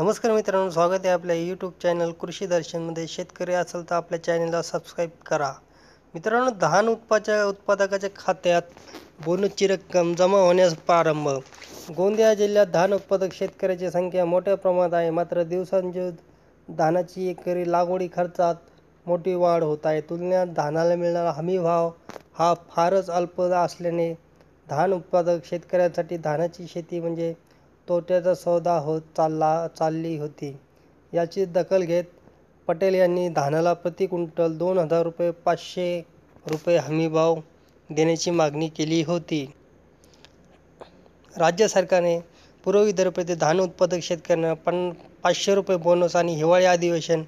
नमस्कार मित्रांनो स्वागत आहे आपल्या यूट्यूब चॅनल कृषी दर्शनमध्ये शेतकरी असेल तर आपल्या चॅनलला सबस्क्राईब करा मित्रांनो धान उत्पाच्या उत्पादकाच्या खात्यात बोनसची रक्कम जमा होण्यास प्रारंभ गोंदिया जिल्ह्यात धान उत्पादक शेतकऱ्याची संख्या मोठ्या प्रमाणात आहे मात्र दिवसांचे धानाची एकरी लागवडी खर्चात मोठी वाढ होत आहे तुलनेत धानाला मिळणारा हमी भाव हा फारच अल्प असल्याने धान उत्पादक शेतकऱ्यांसाठी धानाची शेती म्हणजे तोट्याचा सौदा होत चालला चालली होती याची दखल घेत पटेल यांनी धानाला प्रति क्विंटल दोन हजार रुपये पाचशे रुपये हमीभाव देण्याची मागणी केली होती राज्य सरकारने पूर्व दरप्रती धान उत्पादक शेतकऱ्यांना पण पाचशे रुपये बोनस आणि हिवाळी अधिवेशन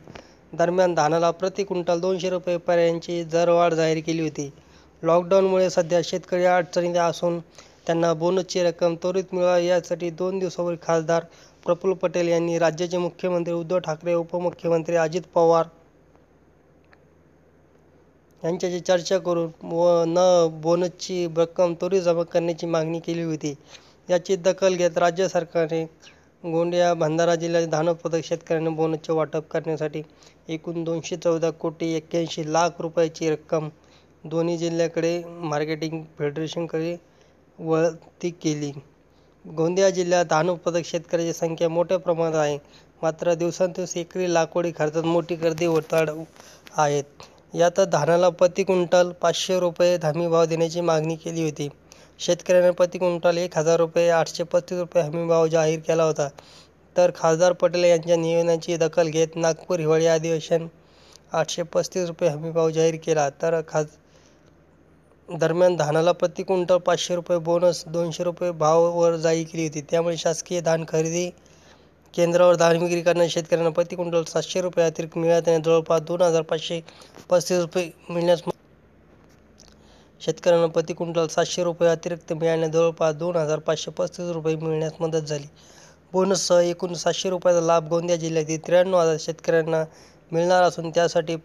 दरम्यान धानाला प्रति क्विंटल दोनशे रुपयेपर्यंतची दरवाढ जाहीर केली होती लॉकडाऊनमुळे सध्या शेतकरी अडचणीत असून त्यांना बोनसची रक्कम त्वरित मिळावी यासाठी दोन दिवसावर खासदार प्रफुल्ल पटेल यांनी राज्याचे मुख्यमंत्री उद्धव ठाकरे उपमुख्यमंत्री अजित पवार यांच्याशी चर्चा करून व न बोनसची रक्कम त्वरित जमा करण्याची मागणी केली होती याची दखल घेत राज्य सरकारने गोंदिया भंडारा धान धानपदक शेतकऱ्यांना बोनसचे वाटप करण्यासाठी एकूण दोनशे चौदा कोटी एक्क्याऐंशी लाख रुपयाची रक्कम दोन्ही जिल्ह्याकडे मार्केटिंग फेडरेशनकडे वळती केली गोंदिया जिल्ह्यात धान उत्पादक शेतकऱ्याची संख्या मोठ्या प्रमाणात आहे मात्र दिवसांदिवस एकरी लागवडी खर्चात मोठी गर्दी होताळ आहेत यात धानाला प्रति क्विंटल पाचशे रुपये हमी भाव देण्याची मागणी केली होती शेतकऱ्यांना प्रति क्विंटल एक हजार रुपये आठशे पस्तीस रुपये हमी भाव जाहीर केला होता तर खासदार पटेल यांच्या नियोजनाची दखल घेत नागपूर हिवाळी अधिवेशन आठशे पस्तीस रुपये हमी भाव जाहीर केला तर खास दरम्यान धानाला प्रति क्विंटल पाचशे रुपये बोनस दोनशे रुपये भाववर जाहीर केली होती त्यामुळे शासकीय धान खरेदी केंद्रावर धान विक्री करणाऱ्या शेतकऱ्यांना प्रति क्विंटल सातशे रुपये अतिरिक्त आणि जवळपास दोन हजार पाचशे पस्तीस रुपये मिळण्यास शेतकऱ्यांना प्रति क्विंटल सातशे रुपये अतिरिक्त मिळाल्याने जवळपास दोन हजार पाचशे पस्तीस रुपये मिळण्यास मदत झाली बोनससह एकूण सातशे रुपयाचा लाभ गोंदिया जिल्ह्यातील त्र्याण्णव हजार शेतकऱ्यांना मिळणार असून त्यासाठी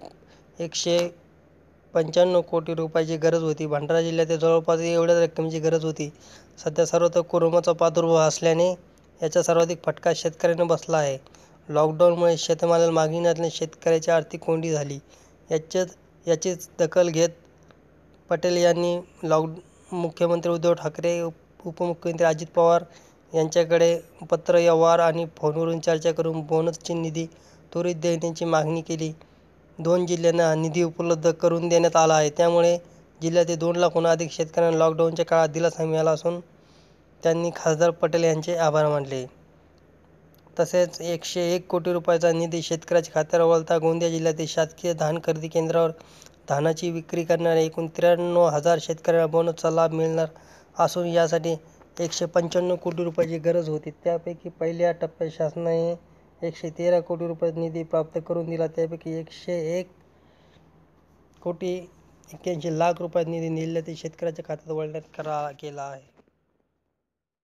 एकशे पंच्याण्णव कोटी रुपयाची गरज होती भंडारा जिल्ह्यातील जवळपास एवढ्या रकमेची गरज होती सध्या सर्वत्र कोरोनाचा प्रादुर्भाव असल्याने याचा सर्वाधिक फटका शेतकऱ्यांना बसला आहे लॉकडाऊनमुळे शेतमालाला मागणी नसल्याने शेतकऱ्याची आर्थिक कोंडी झाली याच्यात याचीच दखल घेत पटेल यांनी लॉक मुख्यमंत्री उद्धव ठाकरे उपमुख्यमंत्री अजित पवार यांच्याकडे पत्र व्यवहार आणि फोनवरून चर्चा करून बोनसची निधी त्वरित देण्याची मागणी केली दोन जिल्ह्यांना निधी उपलब्ध करून देण्यात आला आहे त्यामुळे जिल्ह्यातील दोन लाखहून अधिक शेतकऱ्यांना लॉकडाऊनच्या काळात दिलासा मिळाला असून त्यांनी खासदार पटेल यांचे आभार मानले तसेच एकशे एक कोटी रुपयाचा निधी शेतकऱ्याच्या खात्यावर वळता गोंदिया जिल्ह्यातील शासकीय धान खरेदी केंद्रावर धानाची विक्री करणाऱ्या एकूण त्र्याण्णव हजार शेतकऱ्यांना बोनसचा लाभ मिळणार असून यासाठी एकशे पंच्याण्णव कोटी रुपयाची गरज होती त्यापैकी पहिल्या टप्प्यात शासनाने एकशे तेरा कोटी रुपये निधी प्राप्त करून दिला त्यापैकी एकशे एक कोटी एक्क्याऐंशी लाख रुपयात निधी निर्याती शेतकऱ्याच्या खात्यात वर्णन करा केला आहे